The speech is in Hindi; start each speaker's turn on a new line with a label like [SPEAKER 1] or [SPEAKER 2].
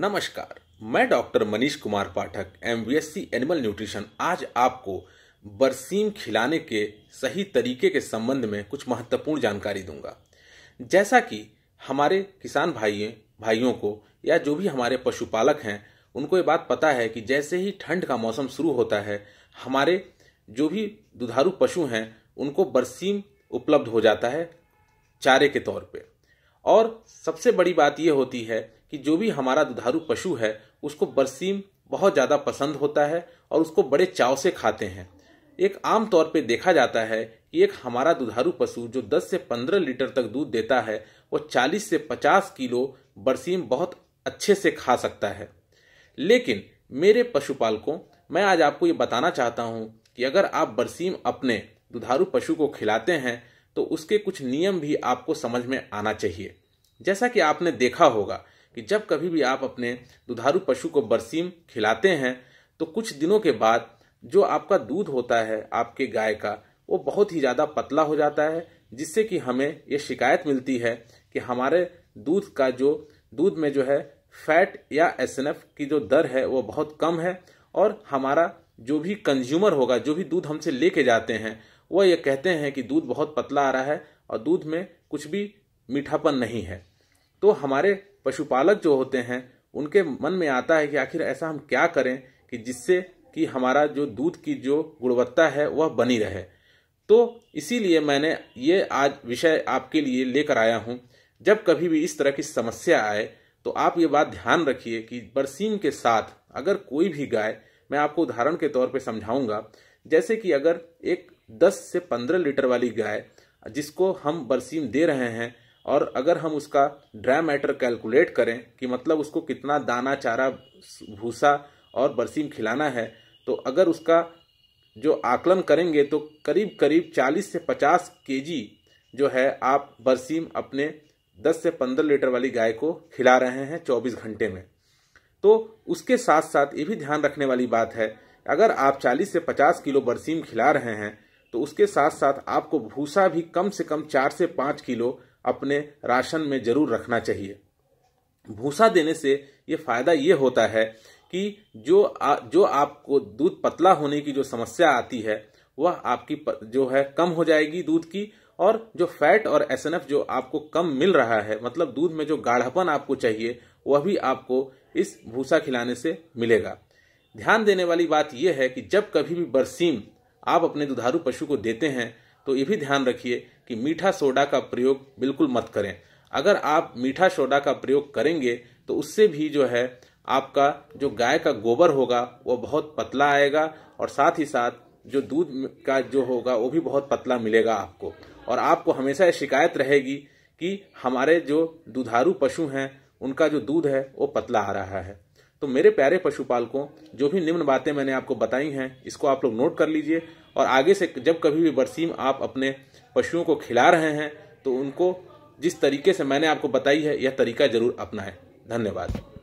[SPEAKER 1] नमस्कार मैं doctor Manish Kumar Pathak M animal nutrition आज आपको बरसीम खिलाने के सही तरीके के संबंध में कुछ महत्वपूर्ण जानकारी दूंगा जैसा कि हमारे किसान भाइयों भाइयों को या जो भी हमारे पशुपालक हैं उनको ये बात पता है कि जैसे ही ठंड का मौसम शुरू होता है हमारे जो भी दुधारू पशु हैं उनको बरसीम उपलब्ध हो जाता है चारे के तौर पर और सबसे बड़ी बात यह होती है कि जो भी हमारा दुधारू पशु है उसको बरसीम बहुत ज़्यादा पसंद होता है और उसको बड़े चाव से खाते हैं एक आम तौर पे देखा जाता है कि एक हमारा दुधारू पशु जो 10 से 15 लीटर तक दूध देता है वो 40 से 50 किलो बरसीम बहुत अच्छे से खा सकता है लेकिन मेरे पशुपालकों मैं आज आपको ये बताना चाहता हूँ कि अगर आप बरसीम अपने दुधारू पशु को खिलाते हैं तो उसके कुछ नियम भी आपको समझ में आना चाहिए जैसा कि आपने देखा होगा कि जब कभी भी आप अपने दुधारू पशु को बरसीम खिलाते हैं तो कुछ दिनों के बाद जो आपका दूध होता है आपके गाय का वो बहुत ही ज़्यादा पतला हो जाता है जिससे कि हमें ये शिकायत मिलती है कि हमारे दूध का जो दूध में जो है फैट या एस की जो दर है वो बहुत कम है और हमारा जो भी कंज्यूमर होगा जो भी दूध हमसे लेके जाते हैं वह ये कहते हैं कि दूध बहुत पतला आ रहा है और दूध में कुछ भी मीठापन नहीं है तो हमारे पशुपालक जो होते हैं उनके मन में आता है कि आखिर ऐसा हम क्या करें कि जिससे कि हमारा जो दूध की जो गुणवत्ता है वह बनी रहे तो इसीलिए मैंने ये आज विषय आपके लिए लेकर आया हूँ जब कभी भी इस तरह की समस्या आए तो आप ये बात ध्यान रखिए कि बरसीम के साथ अगर कोई भी गाय मैं आपको उदाहरण के तौर पर समझाऊंगा जैसे कि अगर एक 10 से 15 लीटर वाली गाय जिसको हम बरसीम दे रहे हैं और अगर हम उसका ड्राई मैटर कैलकुलेट करें कि मतलब उसको कितना दाना चारा भूसा और बरसीम खिलाना है तो अगर उसका जो आकलन करेंगे तो करीब करीब 40 से 50 केजी जो है आप बरसीम अपने 10 से 15 लीटर वाली गाय को खिला रहे हैं 24 घंटे में तो उसके साथ साथ ये भी ध्यान रखने वाली बात है अगर आप 40 से 50 किलो बरसीम खिला रहे हैं तो उसके साथ साथ आपको भूसा भी कम से कम चार से पांच किलो अपने राशन में जरूर रखना चाहिए भूसा देने से ये फायदा ये होता है कि जो आ, जो आपको दूध पतला होने की जो समस्या आती है वह आपकी जो है कम हो जाएगी दूध की और जो फैट और एस जो आपको कम मिल रहा है मतलब दूध में जो गाढ़ापन आपको चाहिए वह भी आपको इस भूसा खिलाने से मिलेगा ध्यान देने वाली बात यह है कि जब कभी भी बरसीम आप अपने दुधारू पशु को देते हैं तो ये भी ध्यान रखिए कि मीठा सोडा का प्रयोग बिल्कुल मत करें अगर आप मीठा सोडा का प्रयोग करेंगे तो उससे भी जो है आपका जो गाय का गोबर होगा वो बहुत पतला आएगा और साथ ही साथ जो दूध का जो होगा वो भी बहुत पतला मिलेगा आपको और आपको हमेशा शिकायत रहेगी कि हमारे जो दुधारू पशु हैं उनका जो दूध है वो पतला आ रहा है तो मेरे प्यारे पशुपालकों जो भी निम्न बातें मैंने आपको बताई हैं इसको आप लोग नोट कर लीजिए और आगे से जब कभी भी बरसीम आप अपने पशुओं को खिला रहे हैं तो उनको जिस तरीके से मैंने आपको बताई है यह तरीका जरूर अपनाएं धन्यवाद